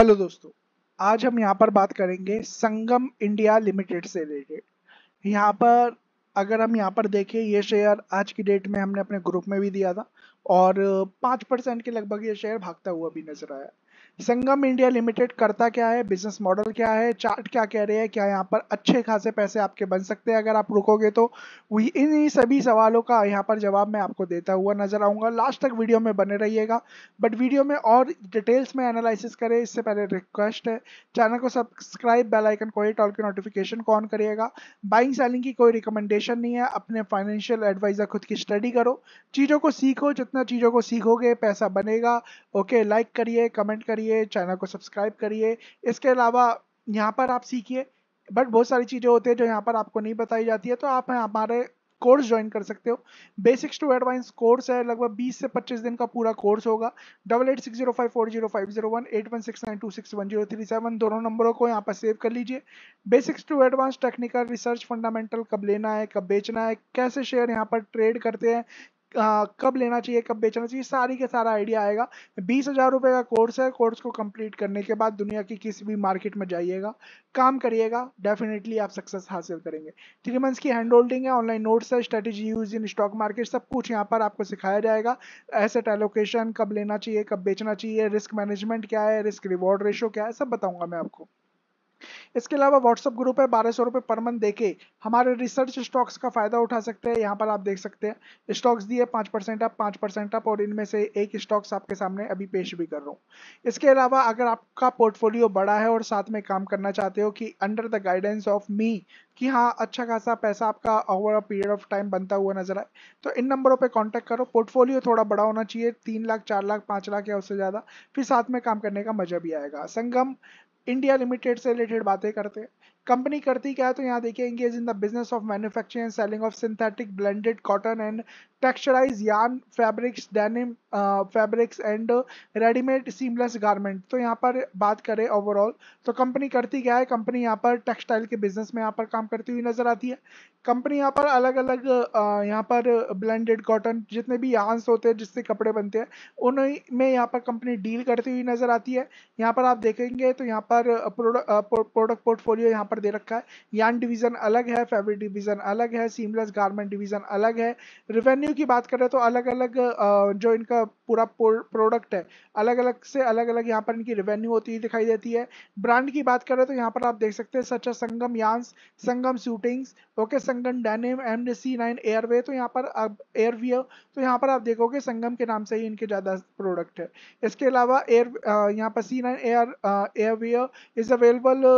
Hello दोस्तों आज हम यहाँ पर बात करेंगे संगम इंडिया लिमिटेड से रिलेटेड यहाँ पर अगर हम यहाँ पर देखें ये शेयर आज की डेट में हमने अपने ग्रुप में भी दिया था और पाँच परसेंट के लगभग ये शेयर भागता हुआ भी नजर आया संगम इंडिया लिमिटेड करता क्या है बिजनेस मॉडल क्या है चार्ट क्या कह रहे हैं क्या यहाँ पर अच्छे खासे पैसे आपके बन सकते हैं अगर आप रुकोगे तो इन्हीं सभी सवालों का यहाँ पर जवाब मैं आपको देता हुआ नजर आऊंगा लास्ट तक वीडियो में बने रहिएगा बट वीडियो में और डिटेल्स में एनालिसिस करें इससे पहले रिक्वेस्ट है चैनल को सब्सक्राइब बेलाइकन को टॉल की के नोटिफिकेशन को ऑन करिएगा बाइंग सेलिंग की कोई रिकमेंडेशन नहीं है अपने फाइनेंशियल एडवाइजर खुद की स्टडी करो चीज़ों को सीखो जितना चीज़ों को सीखोगे पैसा बनेगा ओके लाइक करिए कमेंट करिए करिए चैनल को सब्सक्राइब करिए इसके अलावा यहाँ पर आप सीखिए बट बहुत सारी चीज़ें होती है जो यहाँ पर आपको नहीं बताई जाती है तो आप हमारे कोर्स ज्वाइन कर सकते हो बेसिक्स टू एडवांस कोर्स है लगभग 20 से 25 दिन का पूरा कोर्स होगा double eight six zero five four zero five zero one eight one six nine two six one zero three seven दोनों नंबरों को यहाँ पर सेव कर लीजिए basics to advance technical research fundamental कब लेना है कब बेचना है कैसे शेयर यहाँ पर ट्रेड करते हैं आ, कब लेना चाहिए कब बेचना चाहिए सारी के सारा आइडिया आएगा बीस हज़ार रुपये का कोर्स है कोर्स को कंप्लीट करने के बाद दुनिया की किसी भी मार्केट में जाइएगा काम करिएगा डेफिनेटली आप सक्सेस हासिल करेंगे थ्री मंथ्स की हैंड होल्डिंग है ऑनलाइन नोट्स है strategy use in stock market सब कुछ यहाँ पर आपको सिखाया जाएगा एसेट एलोकेशन कब लेना चाहिए कब बेचना चाहिए रिस्क मैनेजमेंट क्या है रिस्क रिवॉर्ड रेशो क्या है सब बताऊंगा मैं आपको इसके अलावा व्हाट्सएप ग्रुप है बारह सौ रुपये पर मंथ देके हमारे रिसर्च स्टॉक्स का फायदा उठा सकते हैं यहाँ पर आप देख सकते हैं स्टॉक्स दिए पाँच परसेंट आप पाँच परसेंट आप और इनमें से एक स्टॉक्स आपके सामने अभी पेश भी कर रहा हूँ इसके अलावा अगर आपका पोर्टफोलियो बड़ा है और साथ में काम करना चाहते हो कि under the guidance of me कि हाँ अच्छा खासा पैसा आपका over a period of time बनता हुआ नजर आए तो इन नंबरों पे कांटेक्ट करो पोर्टफोलियो थोड़ा बड़ा होना चाहिए तीन लाख चार लाख पाँच लाख या उससे ज़्यादा फिर साथ में काम करने का मजा भी आएगा संगम इंडिया लिमिटेड से रिलेटेड बातें करते हैं कंपनी करती क्या है तो यहाँ देखिए engage in the business of manufacturing and selling of synthetic blended cotton and texturise yarn fabrics denim fabrics and readymade seamless garment तो यहाँ पर बात करें ओवरऑल तो कंपनी करती क्या है कंपनी यहाँ पर टेक्सटाइल के बिजनेस में यहाँ पर काम करती हुई नजर आती है कंपनी यहाँ पर अलग अलग uh, यहाँ पर ब्लेंडेड कॉटन जितने भी यांस होते हैं जिससे कपड़े बनते हैं उन्हीं में यहाँ पर कंपनी डील करती हुई नजर आती है यहाँ पर आप देखेंगे तो यहाँ पर प्रोडक्ट पोर्टफोलियो uh, यहाँ पर दे रखा है यान डिवीजन अलग है फैब्रिक डिवीजन अलग है सीमलेस गारमेंट डिवीजन अलग है रिवेन्यू की बात करें तो अलग अलग जो इनका पूरा प्रोडक्ट है अलग अलग से अलग अलग यहाँ पर इनकी रिवेन्यू होती हुई दिखाई देती है ब्रांड की बात करें तो यहाँ पर आप देख सकते हैं such Sangam yarns Sangam suitings okay Sangam denim M C nine airway तो यहाँ पर अब एयरवे तो यहाँ पर आप देखोगे संगम के नाम से ही इनके ज़्यादा प्रोडक्ट है इसके अलावा एयर यहाँ पर C nine air airway is available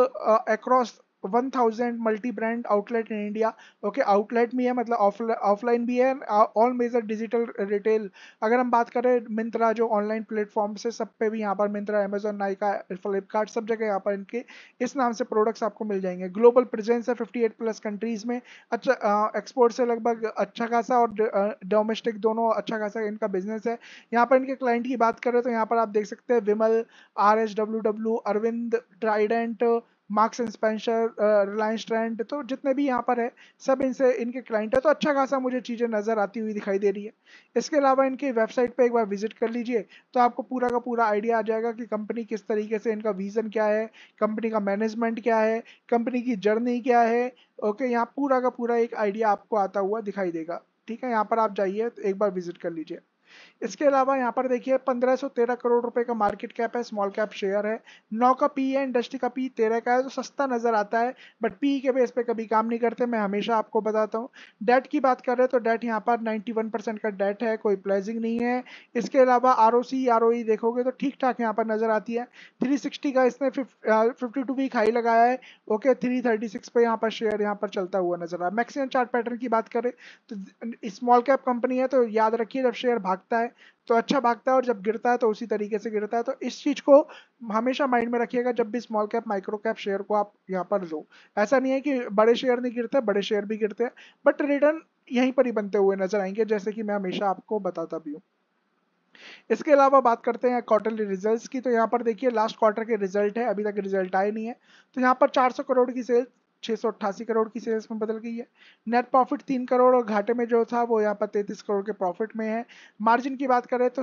across one thousand multi brand outlet in India okay outlet भी है मतलब ऑफलाइन भी है ऑल मेजर डिजिटल रिटेल अगर हम बात करें मिंत्रा जो ऑनलाइन प्लेटफॉर्म से सब पे भी यहाँ पर मिंत्रा अमेजोन नाइका फ्लिपकार्ट सब जगह यहाँ पर इनके इस नाम से प्रोडक्ट्स आपको मिल जाएंगे ग्लोबल प्रेजेंस है एट प्लस कंट्रीज़ में अच्छा एक्सपोर्ट से लगभग अच्छा खासा और डोमेस्टिक दोनों अच्छा खासा इनका बिजनेस है यहाँ पर इनके क्लाइंट की बात करें तो यहाँ पर आप देख सकते हैं Vimal R S W W Arvind Trident Marks and Spencer Reliance trend तो जितने भी यहाँ पर है सब इनसे इनके क्लाइंट है तो अच्छा खासा मुझे चीज़ें नज़र आती हुई दिखाई दे रही है इसके अलावा इनकी वेबसाइट पर एक बार विजिट कर लीजिए तो आपको पूरा का पूरा आइडिया आ जाएगा कि कंपनी किस तरीके से इनका विज़न क्या है कंपनी का मैनेजमेंट क्या है कंपनी की जर्नी क्या है ओके यहाँ पूरा का पूरा एक आइडिया आपको आता हुआ दिखाई देगा ठीक है यहाँ पर आप जाइए तो एक बार विजिट कर लीजिए इसके अलावा यहाँ पर देखिए 1513 करोड़ रुपए का मार्केट कैप है स्मॉल कैप शेयर है नौ का पी है इंडस्ट्री का पी तेरह का है तो सस्ता नजर आता है बट पी के बेस पे कभी काम नहीं करते मैं हमेशा आपको बताता हूँ डेट की बात कर रहे हैं तो डेट यहाँ पर 91 परसेंट का डेट है कोई प्लेजिंग नहीं है इसके अलावा आर ओ e देखोगे तो ठीक ठाक यहाँ पर नजर आती है थ्री का इसने फिफ्टी टू वीक हाई लगाया है ओके थ्री थर्टी सिक्स पे यहाँ पर शेयर यहाँ पर चलता हुआ नजर आ रहा है मैक्सिमम चार्ट पैटर्न की बात करें तो स्मॉल कैप कंपनी है तो याद रखिए जब शेयर भाग भागता है तो अच्छा भागता है और जब गिरता है तो उसी तरीके से गिरता है तो इस चीज़ को हमेशा माइंड में रखिएगा जब भी small cap micro cap share को आप यहाँ पर लो ऐसा नहीं है कि बड़े शेयर नहीं गिरते बड़े शेयर भी गिरते हैं बट रिटर्न यहीं पर ही बनते हुए नजर आएंगे जैसे कि मैं हमेशा आपको बताता भी हूँ इसके अलावा बात करते हैं क्वार्टरली रिजल्ट्स की तो यहाँ पर देखिए लास्ट क्वार्टर के रिजल्ट है अभी तक रिजल्ट आए नहीं है तो यहाँ पर 400 करोड़ की सेल्स छः करोड़ की सेल्स में बदल गई है नेट प्रॉफिट तीन करोड़ और घाटे में जो था वो यहाँ पर तैंतीस करोड़ के प्रॉफिट में है मार्जिन की बात करें तो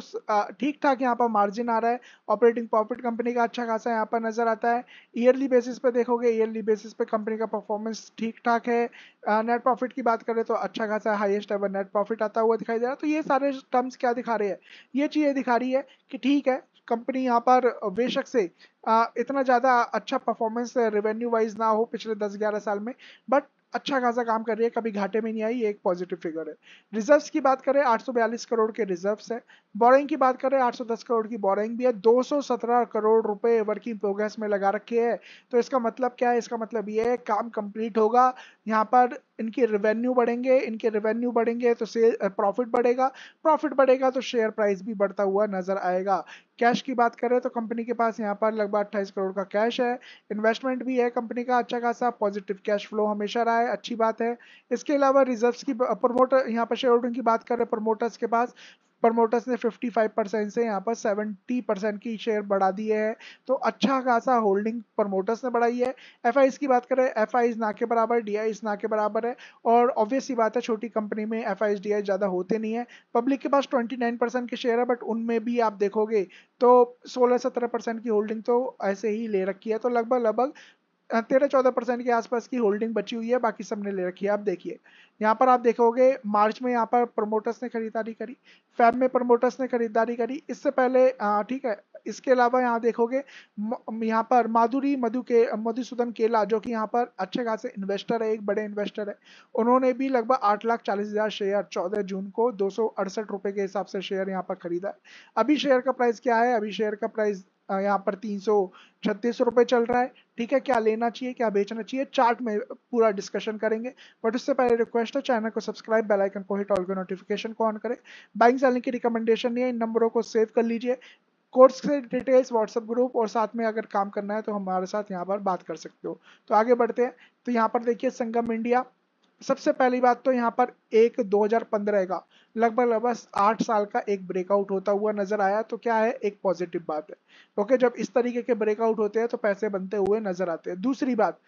ठीक ठाक यहाँ पर मार्जिन आ रहा है ऑपरेटिंग प्रॉफिट कंपनी का अच्छा खासा यहाँ पर नज़र आता है ईयरली बेसिस पे देखोगे ईयरली बेसिस पे कंपनी का परफॉर्मेंस ठीक ठाक है नेट प्रॉफिट की बात करें तो अच्छा खासा हाइएस्ट एवर नेट प्रॉफिट आता हुआ दिखाई दे रहा है तो ये सारे टर्म्स क्या दिखा रहे हैं ये चीज़ें दिखा रही है कि ठीक है कंपनी यहाँ पर बेशक से इतना ज़्यादा अच्छा परफॉर्मेंस रेवेन्यू वाइज ना हो पिछले 10-11 साल में बट अच्छा खासा काम कर रही है कभी घाटे में नहीं आई एक पॉजिटिव फिगर है रिजर्व्स की बात करें 842 करोड़ के रिजर्व्स है बोरिंग की बात करें 810 करोड़ की बोरिंग भी है 217 करोड़ रुपए वर्किंग प्रोग्रेस में लगा रखे है तो इसका मतलब क्या है इसका मतलब ये है काम कंप्लीट होगा यहाँ पर इनके रेवेन्यू बढ़ेंगे इनके रेवेन्यू बढ़ेंगे तो सेल प्रॉफिट बढ़ेगा प्रॉफिट बढ़ेगा तो शेयर प्राइस भी बढ़ता हुआ नजर आएगा कैश की बात करें तो कंपनी के पास यहाँ पर लगभग अट्ठाईस करोड़ का कैश है इन्वेस्टमेंट भी है कंपनी का अच्छा खासा पॉजिटिव कैश फ्लो हमेशा रहा है अच्छी बात है इसके अलावा रिजर्व की प्रमोटर यहाँ पर शेयर होल्डिंग की बात करें प्रमोटर्स के पास प्रमोटर्स ने 55 परसेंट से यहाँ पर 70 परसेंट की शेयर बढ़ा दिए हैं तो अच्छा खासा होल्डिंग प्रमोटर्स ने बढ़ाई है एफ की बात करें एफ ना के बराबर डी ना के बराबर है और ऑब्वियस ही बात है छोटी कंपनी में एफ आई ज़्यादा होते नहीं है पब्लिक के पास 29 के शेयर है बट उनमें भी आप देखोगे तो 16-17 की होल्डिंग तो ऐसे ही ले रखी है तो लगभग लगभग तेरह चौदह परसेंट के आसपास की होल्डिंग बची हुई है बाकी सब ने ले रखी है आप देखिए यहाँ पर आप देखोगे मार्च में यहाँ पर प्रमोटर्स ने खरीदारी करी फैब में प्रमोटर्स ने खरीदारी करी इससे पहले ठीक है इसके अलावा यहाँ देखोगे यहाँ पर माधुरी मधु के मधुसूदन केला जो कि यहाँ पर अच्छे खासे इन्वेस्टर है एक बड़े इन्वेस्टर है उन्होंने भी लगभग आठ लाख चालीस हज़ार शेयर चौदह जून को दो सौ अड़सठ रुपए के हिसाब से शेयर यहाँ पर खरीदा है अभी शेयर का प्राइस क्या है अभी शेयर का प्राइस यहाँ पर तीन सौ छत्तीस रुपये चल रहा है ठीक है क्या लेना चाहिए क्या बेचना चाहिए चार्ट में पूरा डिस्कशन करेंगे बट उससे पहले रिक्वेस्ट है चैनल को सब्सक्राइब बेल आइकन को हिट ऑल के नोटिफिकेशन को ऑन करें बाइंग सेलिंग की रिकमेंडेशन नहीं है इन नंबरों को सेव कर लीजिए कोर्स से डिटेल्स व्हाट्सएप ग्रुप और साथ में अगर काम करना है तो हमारे साथ यहाँ पर बात कर सकते हो तो आगे बढ़ते हैं तो यहाँ पर देखिए संगम इंडिया सबसे पहली बात तो यहाँ पर एक 2015 का लगभग लगभग आठ साल का एक ब्रेकआउट होता हुआ नजर आया तो क्या है एक पॉजिटिव बात है ओके जब इस तरीके के ब्रेकआउट होते हैं तो पैसे बनते हुए नजर आते हैं दूसरी बात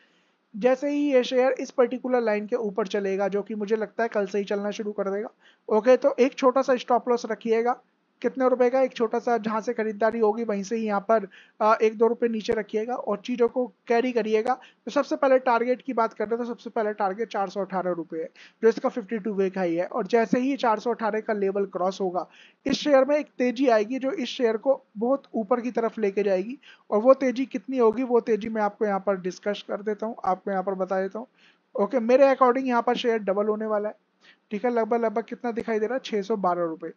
जैसे ही ये शेयर इस पर्टिकुलर लाइन के ऊपर चलेगा जो कि मुझे लगता है कल से ही चलना शुरू कर देगा ओके तो एक छोटा सा स्टॉप लॉस रखिएगा कितने रुपए का एक छोटा सा जहाँ से खरीदारी होगी वहीं से ही यहाँ पर एक दो रुपए नीचे रखिएगा और चीज़ों को कैरी करिएगा तो सबसे पहले टारगेट की बात कर रहे हैं तो सबसे पहले टारगेट चार सौ अठारह रुपये है जो इसका फिफ्टी टू वे का ही है और जैसे ही चार सौ अठारह का लेवल क्रॉस होगा इस शेयर में एक तेजी आएगी जो इस शेयर को बहुत ऊपर की तरफ लेके जाएगी और वो तेजी कितनी होगी वो तेजी मैं आपको यहाँ पर डिस्कस कर देता हूँ आपको यहाँ पर बता देता हूँ ओके मेरे अकॉर्डिंग यहाँ पर शेयर डबल होने वाला है ठीक है लगभग लगभग कितना दिखाई दे रहा है छह सौ बारह रुपए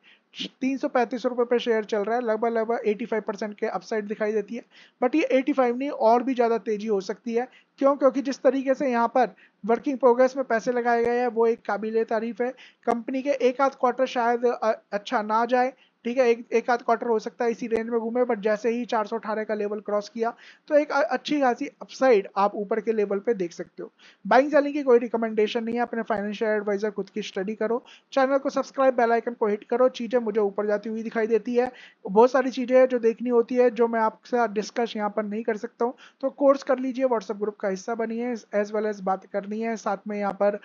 तीन सौ पैंतीस रुपए पर शेयर चल रहा है लगभग लगभग एटी फाइव परसेंट के अपसाइड दिखाई देती है बट ये एटी फाइव नहीं और भी ज़्यादा तेजी हो सकती है क्यों क्योंकि जिस तरीके से यहाँ पर वर्किंग प्रोग्रेस में पैसे लगाए गए हैं वो एक काबिल तारीफ है कंपनी के एक आध क्वार्टर शायद अच्छा ना जाए ठीक है एक एक आध क्वार्टर हो सकता है इसी रेंज में घूमे बट जैसे ही चार का लेवल क्रॉस किया तो एक अच्छी खासी अपसाइड आप ऊपर के लेवल पे देख सकते हो बाइंग सेलिंग की कोई रिकमेंडेशन नहीं है अपने फाइनेंशियल एडवाइजर खुद की स्टडी करो चैनल को सब्सक्राइब बेलाइकन को हिट करो चीज़ें मुझे ऊपर जाती हुई दिखाई देती है बहुत सारी चीज़ें जो देखनी होती है जो मैं आपसे डिस्कस यहाँ पर नहीं कर सकता हूँ तो कोर्स कर लीजिए व्हाट्सअप ग्रुप का हिस्सा बनिए एज वेल एज बात करनी है साथ में यहाँ पर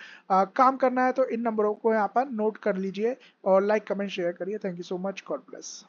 काम करना है तो इन नंबरों को यहाँ पर नोट कर लीजिए और लाइक कमेंट शेयर करिए thank you so much God bless.